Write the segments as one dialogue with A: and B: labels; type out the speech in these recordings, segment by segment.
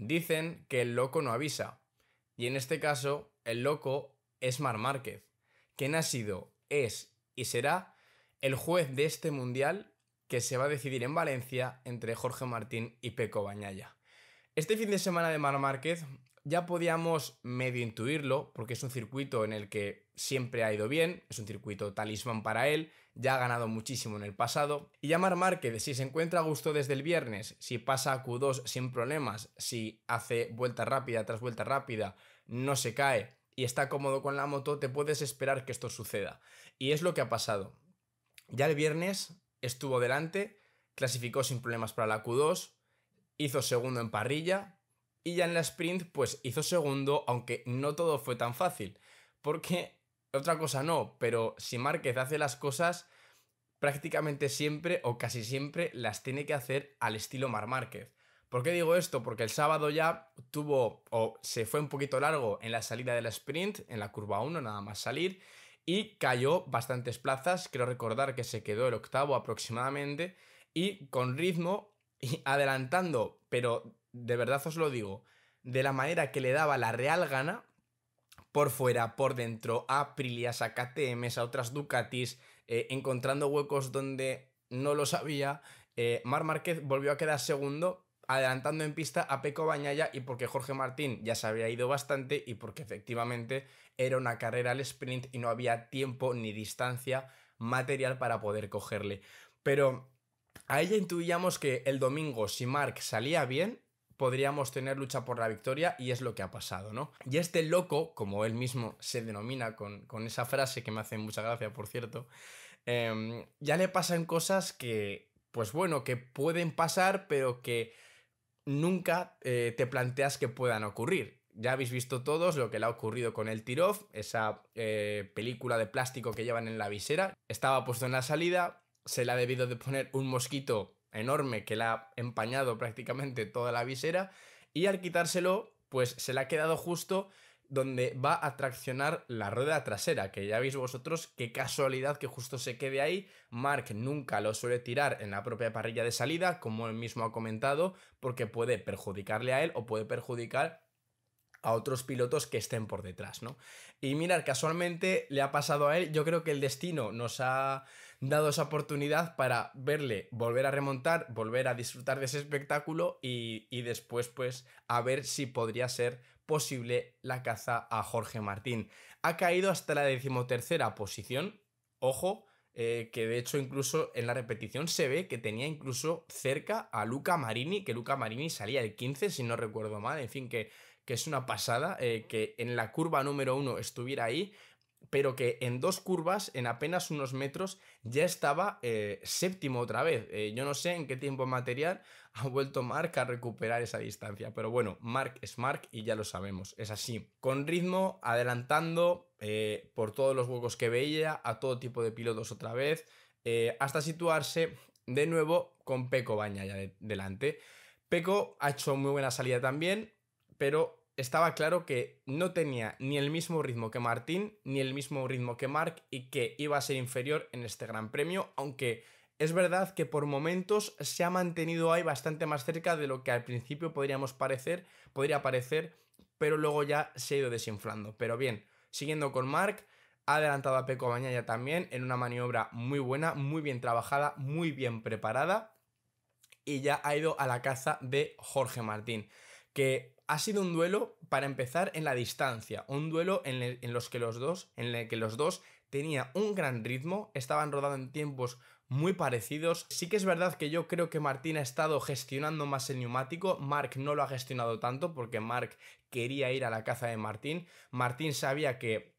A: Dicen que el loco no avisa. Y en este caso, el loco es Mar Márquez, quien ha sido, es y será el juez de este mundial que se va a decidir en Valencia entre Jorge Martín y Peco Bañaya. Este fin de semana de Mar Márquez ya podíamos medio intuirlo, porque es un circuito en el que siempre ha ido bien, es un circuito talismán para él, ya ha ganado muchísimo en el pasado. Y llamar Márquez, si se encuentra a gusto desde el viernes, si pasa a Q2 sin problemas, si hace vuelta rápida tras vuelta rápida, no se cae y está cómodo con la moto, te puedes esperar que esto suceda. Y es lo que ha pasado. Ya el viernes estuvo delante, clasificó sin problemas para la Q2, hizo segundo en parrilla y ya en la sprint pues hizo segundo, aunque no todo fue tan fácil, porque otra cosa no, pero si Márquez hace las cosas, prácticamente siempre o casi siempre las tiene que hacer al estilo Mar Márquez. ¿Por qué digo esto? Porque el sábado ya tuvo o se fue un poquito largo en la salida del sprint, en la curva 1, nada más salir, y cayó bastantes plazas. Creo recordar que se quedó el octavo aproximadamente, y con ritmo, y adelantando, pero de verdad os lo digo, de la manera que le daba la real gana, por fuera, por dentro, a Prilias, a KTMs, a otras Ducatis, eh, encontrando huecos donde no lo sabía. Eh, Mar Márquez volvió a quedar segundo, adelantando en pista a Peco Bañaya y porque Jorge Martín ya se había ido bastante y porque efectivamente era una carrera al sprint y no había tiempo ni distancia material para poder cogerle. Pero a ella intuíamos que el domingo, si Mark salía bien, podríamos tener lucha por la victoria y es lo que ha pasado, ¿no? Y este loco, como él mismo se denomina con, esa frase que me hace mucha gracia, por cierto, em, ya le pasan cosas que, pues bueno, que pueden pasar, pero que nunca eh, te planteas que puedan ocurrir. Ya habéis visto todos lo que le ha ocurrido con el Tirov, esa eh, película de plástico que llevan en la visera. Estaba puesto en la salida, se le ha debido de poner un mosquito enorme que le ha empañado prácticamente toda la visera y al quitárselo pues se le ha quedado justo donde va a traccionar la rueda trasera, que ya veis vosotros qué casualidad que justo se quede ahí. Mark nunca lo suele tirar en la propia parrilla de salida, como él mismo ha comentado, porque puede perjudicarle a él o puede perjudicar a otros pilotos que estén por detrás, ¿no? Y mirar, casualmente le ha pasado a él, yo creo que el destino nos ha dado esa oportunidad para verle volver a remontar, volver a disfrutar de ese espectáculo y, después pues a ver si podría ser posible la caza a Jorge Martín. Ha caído hasta la decimotercera posición, ojo, eh, que de hecho incluso en la repetición se ve que tenía incluso cerca a Luca Marini, que Luca Marini salía el 15 si no recuerdo mal, en fin, que que es una pasada, eh, que en la curva número uno estuviera ahí, pero que en dos curvas, en apenas unos metros, ya estaba eh, séptimo otra vez. Eh, yo no sé en qué tiempo material ha vuelto Mark a recuperar esa distancia, pero bueno, Mark es Mark y ya lo sabemos, es así. Con ritmo, adelantando por todos los huecos que veía, a todo tipo de pilotos otra vez, hasta situarse de nuevo con Peco Baña ya delante. Peco ha hecho muy buena salida también, pero estaba claro que no tenía ni el mismo ritmo que Martín, ni el mismo ritmo que Mark y que iba a ser inferior en este Gran Premio, aunque es verdad que por momentos se ha mantenido ahí bastante más cerca de lo que al principio podríamos parecer, podría parecer, pero luego ya se ha ido desinflando. Pero bien, siguiendo con Mark, ha adelantado a Peco Bañaya también en una maniobra muy buena, muy bien trabajada, muy bien preparada y ya ha ido a la caza de Jorge Martín que ha sido un duelo para empezar en la distancia, un duelo en, el, los que los dos, en el que los dos tenía un gran ritmo, estaban rodando en tiempos muy parecidos. Sí que es verdad que yo creo que Martín ha estado gestionando más el neumático, Mark no lo ha gestionado tanto porque Mark quería ir a la caza de Martín, Martín sabía que...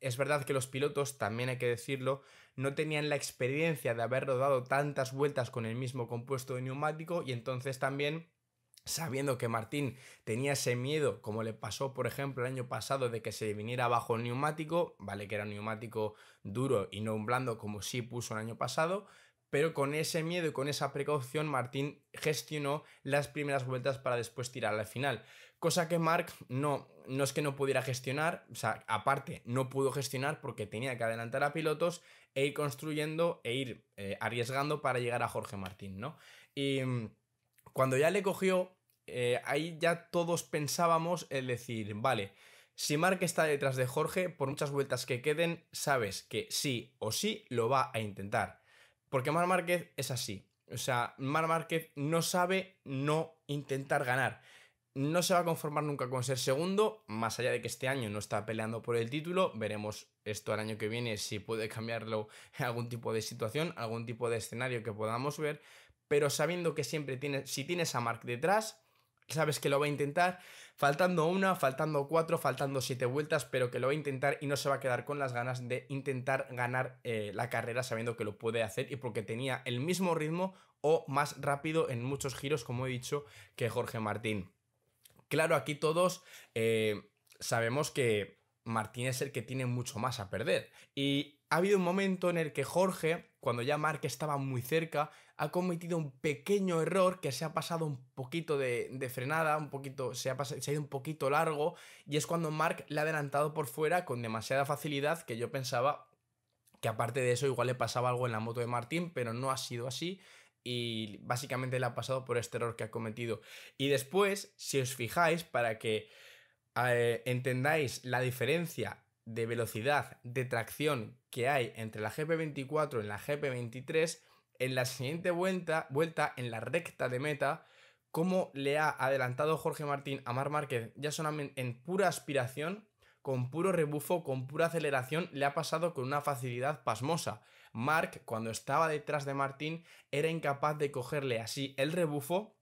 A: Es verdad que los pilotos, también hay que decirlo, no tenían la experiencia de haber rodado tantas vueltas con el mismo compuesto de neumático y entonces también sabiendo que Martín tenía ese miedo, como le pasó, por ejemplo, el año pasado, de que se viniera abajo el neumático, vale que era un neumático duro y no un blando como sí puso el año pasado, pero con ese miedo y con esa precaución Martín gestionó las primeras vueltas para después tirar al final, cosa que Mark no, no es que no pudiera gestionar, o sea, aparte no pudo gestionar porque tenía que adelantar a pilotos e ir construyendo e ir eh, arriesgando para llegar a Jorge Martín, ¿no? Y mm, cuando ya le cogió, eh, ahí ya todos pensábamos el decir, vale, si Mark está detrás de Jorge, por muchas vueltas que queden, sabes que sí o sí lo va a intentar. Porque Mar Márquez es así. O sea, Mar Márquez no sabe no intentar ganar. No se va a conformar nunca con ser segundo, más allá de que este año no está peleando por el título. Veremos esto el año que viene si puede cambiarlo en algún tipo de situación, algún tipo de escenario que podamos ver pero sabiendo que siempre tienes, si tienes a Mark detrás, sabes que lo va a intentar, faltando una, faltando cuatro, faltando siete vueltas, pero que lo va a intentar y no se va a quedar con las ganas de intentar ganar eh, la carrera sabiendo que lo puede hacer y porque tenía el mismo ritmo o más rápido en muchos giros, como he dicho, que Jorge Martín. Claro, aquí todos eh, sabemos que Martín es el que tiene mucho más a perder y ha habido un momento en el que Jorge cuando ya Mark estaba muy cerca, ha cometido un pequeño error que se ha pasado un poquito de, frenada, un poquito, se ha, ido un poquito largo, y es cuando Mark le ha adelantado por fuera con demasiada facilidad que yo pensaba que aparte de eso igual le pasaba algo en la moto de Martín, pero no ha sido así. Y básicamente le ha pasado por este error que ha cometido. Y después, si os fijáis, para que eh, entendáis la diferencia de velocidad de tracción que hay entre la GP24 y la GP23, en la siguiente vuelta, vuelta en la recta de meta, cómo le ha adelantado Jorge Martín a Marc Márquez ya solamente en pura aspiración, con puro rebufo, con pura aceleración, le ha pasado con una facilidad pasmosa. Marc, cuando estaba detrás de Martín, era incapaz de cogerle así el rebufo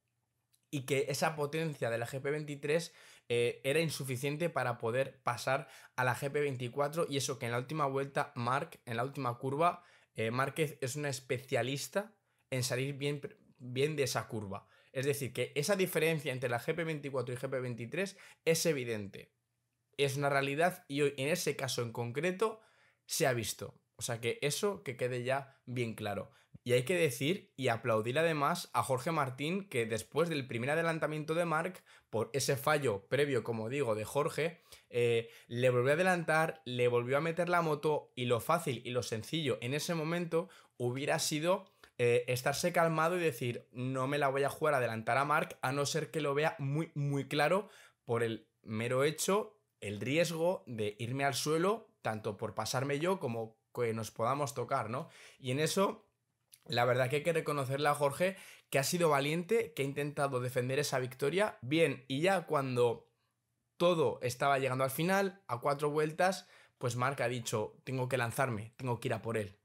A: y que esa potencia de la GP23 eh, era insuficiente para poder pasar a la GP24 y eso que en la última vuelta Mark, en la última curva, eh, Márquez es un especialista en salir bien, bien de esa curva. Es decir, que esa diferencia entre la GP24 y GP23 es evidente. Es una realidad y hoy en ese caso en concreto se ha visto. O sea que eso que quede ya bien claro. Y hay que decir y aplaudir además a Jorge Martín que después del primer adelantamiento de Mark por ese fallo previo, como digo, de Jorge, eh, le volvió a adelantar, le volvió a meter la moto y lo fácil y lo sencillo en ese momento hubiera sido eh, estarse calmado y decir, no me la voy a jugar a adelantar a Mark a no ser que lo vea muy, muy claro por el mero hecho, el riesgo de irme al suelo, tanto por pasarme yo como que nos podamos tocar, ¿no? Y en eso la verdad que hay que reconocerle a Jorge que ha sido valiente, que ha intentado defender esa victoria bien y ya cuando todo estaba llegando al final, a cuatro vueltas, pues Mark ha dicho, tengo que lanzarme, tengo que ir a por él.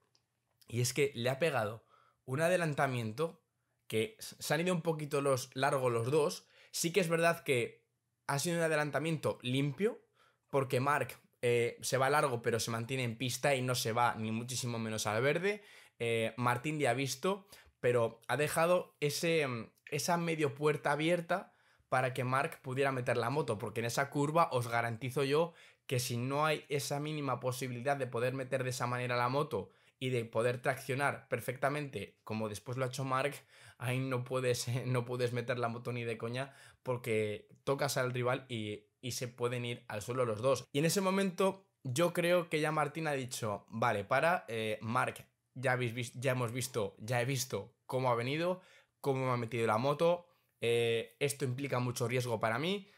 A: Y es que le ha pegado un adelantamiento que se han ido un poquito los largos los dos. Sí que es verdad que ha sido un adelantamiento limpio, porque Mark eh, se va largo pero se mantiene en pista y no se va ni muchísimo menos al verde. Eh, Martín ya ha visto, pero ha dejado ese, mm, esa medio puerta abierta para que Mark pudiera meter la moto, porque en esa curva os garantizo yo que si no hay esa mínima posibilidad de poder meter de esa manera la moto y de poder traccionar perfectamente, como después lo ha hecho Mark, ahí no puedes, no puedes meter la moto ni de coña porque tocas al rival y, se pueden ir al suelo los dos. Y en ese momento yo creo que ya Martín ha dicho, vale, para, eh, Mark, ya, habéis visto, ya hemos visto, ya he visto cómo ha venido, cómo me ha metido la moto, eh, esto implica mucho riesgo para mí,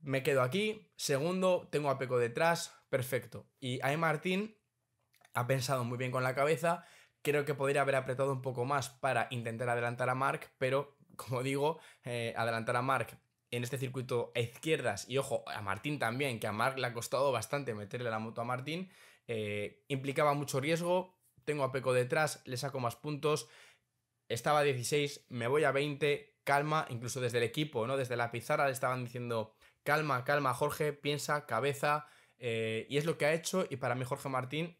A: me quedo aquí, segundo, tengo a Peco detrás, perfecto. Y ahí Martín ha pensado muy bien con la cabeza, creo que podría haber apretado un poco más para intentar adelantar a Mark, pero como digo, eh, adelantar a Mark en este circuito a izquierdas y ojo, a Martín también, que a Mark le ha costado bastante meterle la moto a Martín, eh, implicaba mucho riesgo, tengo a Peco detrás, le saco más puntos, estaba a 16, me voy a 20, calma, incluso desde el equipo, ¿no? Desde la pizarra le estaban diciendo, calma, calma, Jorge, piensa, cabeza, eh, y es lo que ha hecho, y para mí Jorge Martín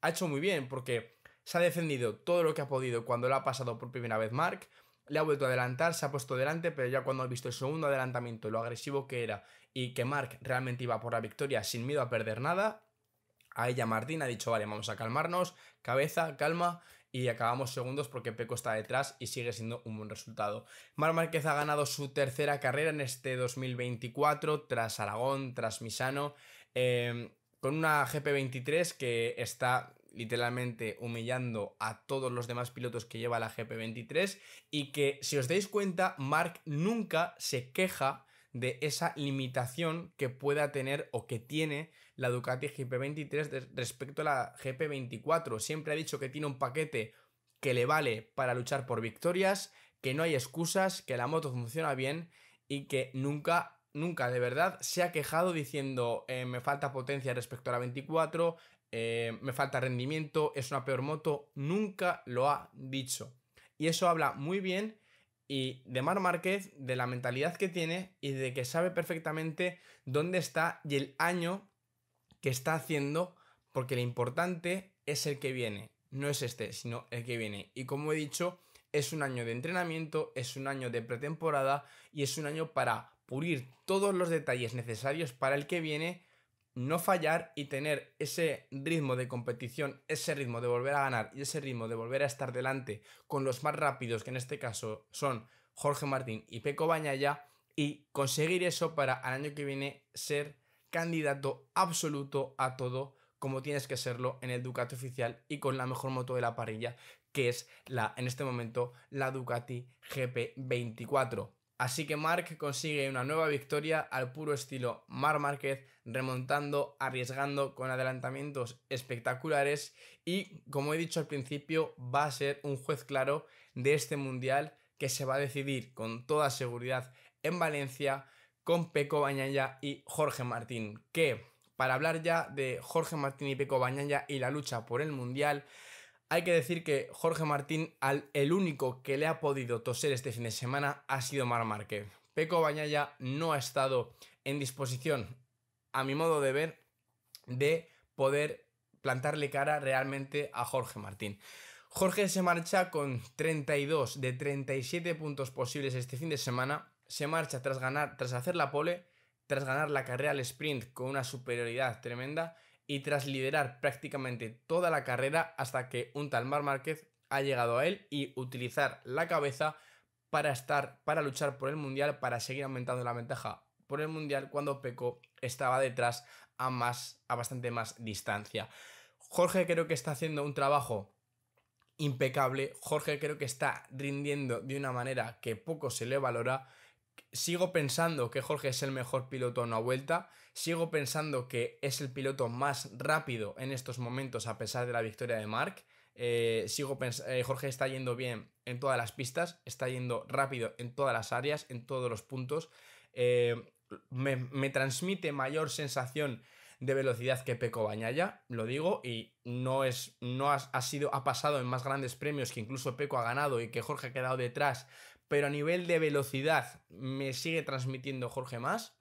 A: ha hecho muy bien, porque se ha defendido todo lo que ha podido cuando lo ha pasado por primera vez Mark, le ha vuelto a adelantar, se ha puesto delante, pero ya cuando ha visto el segundo adelantamiento, lo agresivo que era y que Mark realmente iba por la victoria sin miedo a perder nada, a ella Martín ha dicho, vale, vamos a calmarnos, cabeza, calma, y acabamos segundos porque Peco está detrás y sigue siendo un buen resultado. Mar Márquez ha ganado su tercera carrera en este 2024, tras Aragón, tras Misano, em, con una GP23 que está literalmente humillando a todos los demás pilotos que lleva la GP23 y que, si os dais cuenta, Marc nunca se queja de esa limitación que pueda tener o que tiene la Ducati GP23 respecto a la GP24. Siempre ha dicho que tiene un paquete que le vale para luchar por victorias, que no hay excusas, que la moto funciona bien y que nunca, nunca de verdad se ha quejado diciendo eh, me falta potencia respecto a la 24, eh, me falta rendimiento, es una peor moto. Nunca lo ha dicho. Y eso habla muy bien y de Mar Márquez, de la mentalidad que tiene y de que sabe perfectamente dónde está y el año que está haciendo, porque lo importante es el que viene, no es este, sino el que viene. Y como he dicho, es un año de entrenamiento, es un año de pretemporada y es un año para pulir todos los detalles necesarios para el que viene, no fallar y tener ese ritmo de competición, ese ritmo de volver a ganar y ese ritmo de volver a estar delante con los más rápidos, que en este caso son Jorge Martín y Peco Bañaya, y conseguir eso para el año que viene ser candidato absoluto a todo como tienes que serlo en el Ducati oficial y con la mejor moto de la parrilla, que es la, en este momento, la Ducati GP24. Así que Mark consigue una nueva victoria al puro estilo Mar Márquez, remontando, arriesgando con adelantamientos espectaculares y, como he dicho al principio, va a ser un juez claro de este mundial que se va a decidir con toda seguridad en Valencia con Peco Bañaya y Jorge Martín, que para hablar ya de Jorge Martín y Peco Bañaya y la lucha por el Mundial, hay que decir que Jorge Martín, al, el único que le ha podido toser este fin de semana ha sido Mar Márquez. Peco Bañaya no ha estado en disposición, a mi modo de ver, de poder plantarle cara realmente a Jorge Martín. Jorge se marcha con 32 de 37 puntos posibles este fin de semana se marcha tras ganar, tras hacer la pole, tras ganar la carrera al sprint con una superioridad tremenda y tras liderar prácticamente toda la carrera hasta que un tal Márquez ha llegado a él y utilizar la cabeza para estar, para luchar por el mundial, para seguir aumentando la ventaja por el mundial cuando Peco estaba detrás a más, a bastante más distancia. Jorge creo que está haciendo un trabajo impecable. Jorge creo que está rindiendo de una manera que poco se le valora sigo pensando que Jorge es el mejor piloto en una vuelta, sigo pensando que es el piloto más rápido en estos momentos a pesar de la victoria de Mark. Eh, eh Jorge está yendo bien en todas las pistas, está yendo rápido en todas las áreas, en todos los puntos. Eh, me, transmite mayor sensación de velocidad que Peco Bañaya, lo digo, y no es, no ha, sido, ha pasado en más grandes premios que incluso Peco ha ganado y que Jorge ha quedado detrás pero a nivel de velocidad me sigue transmitiendo Jorge más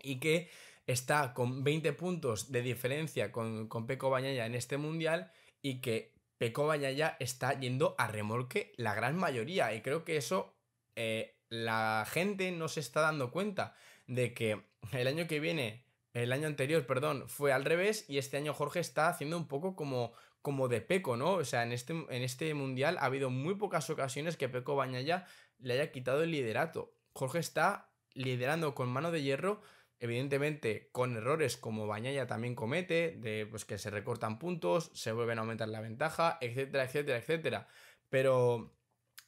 A: y que está con 20 puntos de diferencia con, Peco Bañaya en este mundial y que Peco Bañaya está yendo a remolque la gran mayoría y creo que eso eh, la gente no se está dando cuenta de que el año que viene el año anterior, perdón, fue al revés y este año Jorge está haciendo un poco como, como de Peco, ¿no? O sea, en este, en este mundial ha habido muy pocas ocasiones que Peco Bañaya le haya quitado el liderato. Jorge está liderando con mano de hierro, evidentemente con errores como Bañaya también comete, de pues que se recortan puntos, se vuelven a aumentar la ventaja, etcétera, etcétera, etcétera. Pero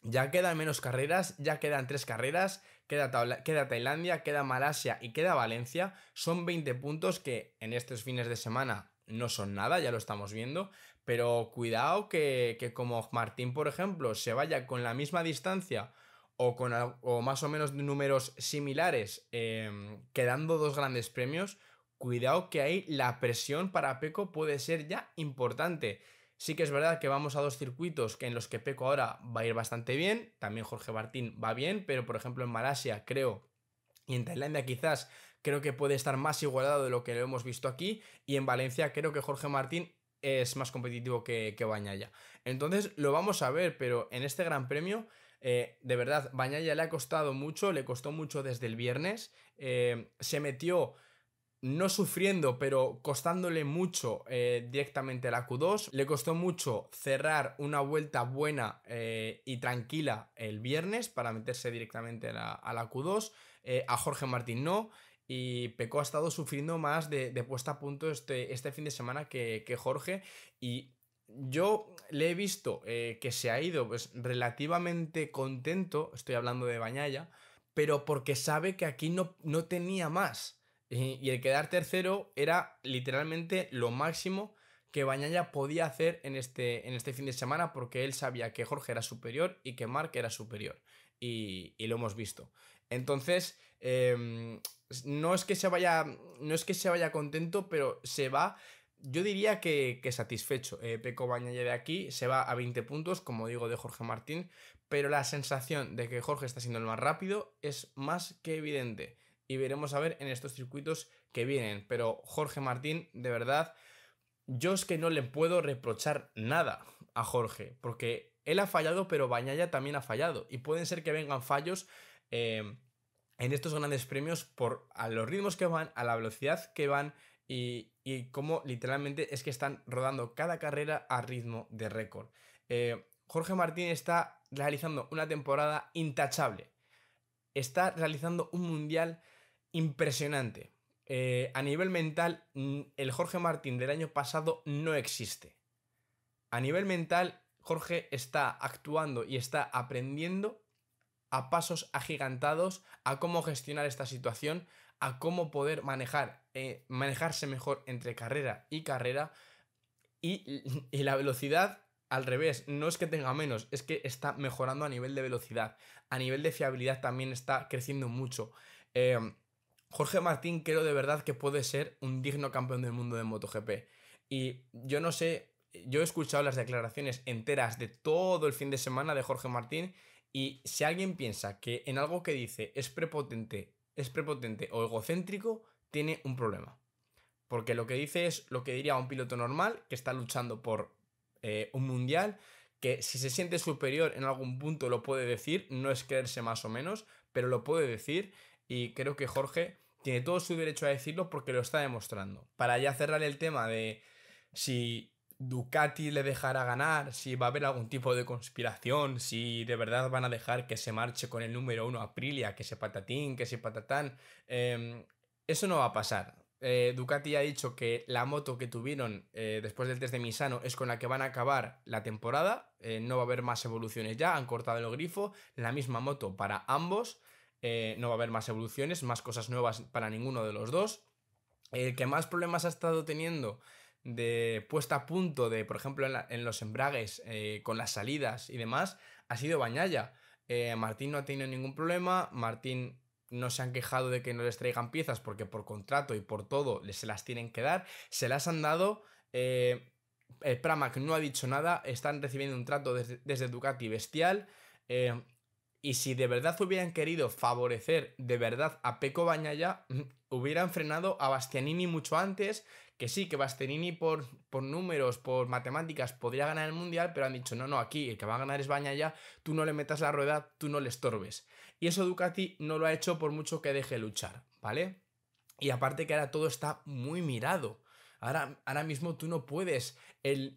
A: ya quedan menos carreras, ya quedan tres carreras, queda, queda, Tailandia, queda Malasia y queda Valencia. Son 20 puntos que en estos fines de semana no son nada, ya lo estamos viendo. Pero cuidado que, que como Martín, por ejemplo, se vaya con la misma distancia o, con, más o menos números similares, em, quedando dos grandes premios, cuidado que ahí la presión para Peco puede ser ya importante. Sí que es verdad que vamos a dos circuitos que en los que Peco ahora va a ir bastante bien, también Jorge Martín va bien, pero por ejemplo en Malasia creo y en Tailandia quizás creo que puede estar más igualado de lo que lo hemos visto aquí y en Valencia creo que Jorge Martín es más competitivo que, que Bañaya. Entonces lo vamos a ver, pero en este Gran Premio eh, de verdad, ya le ha costado mucho, le costó mucho desde el viernes. Eh, se metió no sufriendo, pero costándole mucho eh, directamente a la Q2. Le costó mucho cerrar una vuelta buena y tranquila el viernes para meterse directamente a la, Q2. a Jorge Martín no. Y Peco ha estado sufriendo más de, puesta a punto este, este fin de semana que, que Jorge. Y yo le he visto eh, que se ha ido pues, relativamente contento, estoy hablando de Bañaya, pero porque sabe que aquí no, no tenía más. Y, el quedar tercero era literalmente lo máximo que Bañaya podía hacer en este, en este fin de semana porque él sabía que Jorge era superior y que Mark era superior. Y, lo hemos visto. Entonces, em, no es que se vaya. No es que se vaya contento, pero se va yo diría que, satisfecho. Eh, Peco Bañaya de aquí se va a 20 puntos, como digo, de Jorge Martín, pero la sensación de que Jorge está siendo el más rápido es más que evidente. Y veremos a ver en estos circuitos que vienen. Pero Jorge Martín, de verdad, yo es que no le puedo reprochar nada a Jorge, porque él ha fallado, pero Bañaya también ha fallado. Y pueden ser que vengan fallos. Eh, en estos grandes premios por a los ritmos que van, a la velocidad que van y, cómo literalmente es que están rodando cada carrera a ritmo de récord. Eh, Jorge Martín está realizando una temporada intachable. Está realizando un mundial impresionante. Eh, a nivel mental, mm, el Jorge Martín del año pasado no existe. A nivel mental, Jorge está actuando y está aprendiendo a pasos agigantados a cómo gestionar esta situación, a cómo poder manejar eh, manejarse mejor entre carrera y carrera. Y, la velocidad al revés, no es que tenga menos, es que está mejorando a nivel de velocidad. A nivel de fiabilidad también está creciendo mucho. Em, Jorge Martín creo de verdad que puede ser un digno campeón del mundo de MotoGP. Y yo no sé, yo he escuchado las declaraciones enteras de todo el fin de semana de Jorge Martín y si alguien piensa que en algo que dice es prepotente, es prepotente o egocéntrico, tiene un problema. Porque lo que dice es lo que diría un piloto normal que está luchando por eh, un mundial, que si se siente superior en algún punto lo puede decir, no es creerse más o menos, pero lo puede decir y creo que Jorge tiene todo su derecho a decirlo porque lo está demostrando. Para ya cerrar el tema de si Ducati le dejará ganar, si va a haber algún tipo de conspiración, si de verdad van a dejar que se marche con el número uno Aprilia, que se patatín, que se patatán. Em, eso no va a pasar. Eh, Ducati ha dicho que la moto que tuvieron eh, después del test de Misano es con la que van a acabar la temporada. Eh, no va a haber más evoluciones ya. Han cortado el grifo. La misma moto para ambos. no va a haber más evoluciones, más cosas nuevas para ninguno de los dos. El que más problemas ha estado teniendo de puesta a punto de, por ejemplo, en, los embragues, con las salidas y demás, ha sido Bañaya. Martín no ha tenido ningún problema. Martín no se han quejado de que no les traigan piezas porque por contrato y por todo se las tienen que dar, se las han dado. el eh, eh, Pramac no ha dicho nada, están recibiendo un trato desde, Ducati bestial. Eh, y si de verdad hubieran querido favorecer de verdad a Peco Bañaya, mm, hubieran frenado a Bastianini mucho antes, que sí, que Basterini por, por números, por matemáticas, podría ganar el Mundial, pero han dicho, no, no, aquí el que va a ganar es baña ya, tú no le metas la rueda, tú no le estorbes. Y eso Ducati no lo ha hecho por mucho que deje luchar, ¿vale? Y aparte que ahora todo está muy mirado. Ahora, ahora, mismo tú no puedes el,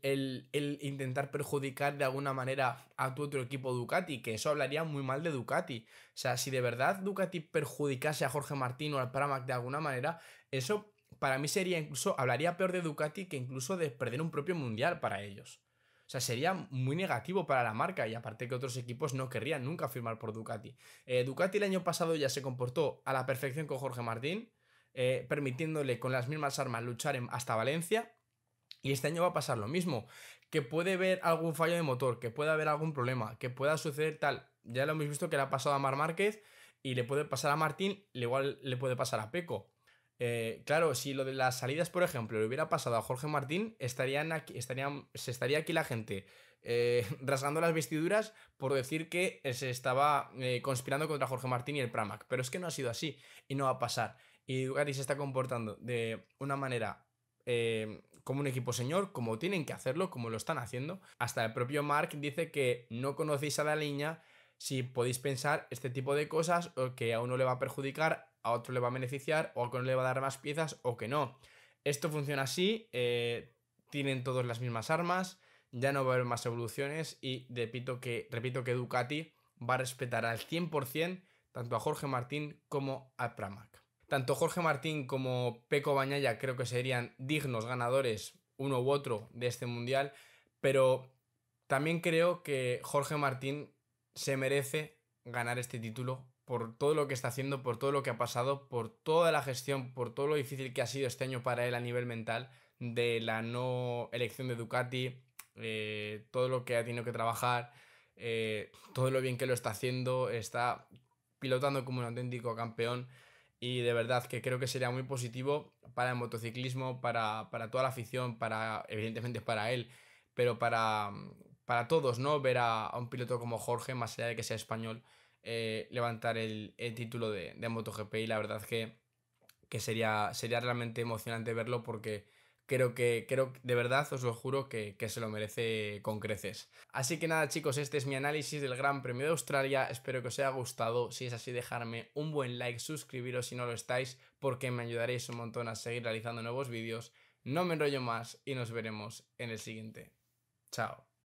A: intentar perjudicar de alguna manera a tu otro equipo Ducati, que eso hablaría muy mal de Ducati. O sea, si de verdad Ducati perjudicase a Jorge Martín o al Pramac de alguna manera, eso para mí sería incluso, hablaría peor de Ducati que incluso de perder un propio mundial para ellos. O sea, sería muy negativo para la marca y aparte que otros equipos no querrían nunca firmar por Ducati. Eh, Ducati el año pasado ya se comportó a la perfección con Jorge Martín, eh, permitiéndole con las mismas armas luchar hasta Valencia. Y este año va a pasar lo mismo, que puede haber algún fallo de motor, que puede haber algún problema, que pueda suceder tal. Ya lo hemos visto que le ha pasado a Mar Márquez y le puede pasar a Martín, igual le puede pasar a Peco. Eh, claro, si lo de las salidas, por ejemplo, le hubiera pasado a Jorge Martín, estarían aquí, estarían, se estaría aquí la gente eh, rasgando las vestiduras por decir que se estaba eh, conspirando contra Jorge Martín y el Pramac. Pero es que no ha sido así y no va a pasar. Y Ducati se está comportando de una manera como un equipo señor, como tienen que hacerlo, como lo están haciendo. Hasta el propio Mark dice que no conocéis a la línea si podéis pensar este tipo de cosas o que a uno le va a perjudicar a otro le va a beneficiar, o a otro le va a dar más piezas o que no. Esto funciona así, eh, tienen todas las mismas armas, ya no va a haber más evoluciones y repito que, repito que Ducati va a respetar al 100% tanto a Jorge Martín como a Pramac. Tanto Jorge Martín como Peco Bañaya creo que serían dignos ganadores uno u otro de este mundial, pero también creo que Jorge Martín se merece ganar este título por todo lo que está haciendo, por todo lo que ha pasado, por toda la gestión, por todo lo difícil que ha sido este año para él a nivel mental, de la no elección de Ducati, eh, todo lo que ha tenido que trabajar, eh, todo lo bien que lo está haciendo, está pilotando como un auténtico campeón y de verdad que creo que sería muy positivo para el motociclismo, para, toda la afición, para evidentemente para él, pero para, todos, ¿no? Ver a, a, un piloto como Jorge, más allá de que sea español, eh, levantar el, título de, MotoGP y la verdad que, sería, sería realmente emocionante verlo porque creo que, creo de verdad, os lo juro, que, que, se lo merece con creces. Así que nada chicos, este es mi análisis del Gran Premio de Australia, espero que os haya gustado, si es así dejarme un buen like, suscribiros si no lo estáis, porque me ayudaréis un montón a seguir realizando nuevos vídeos, no me enrollo más y nos veremos en el siguiente. Chao.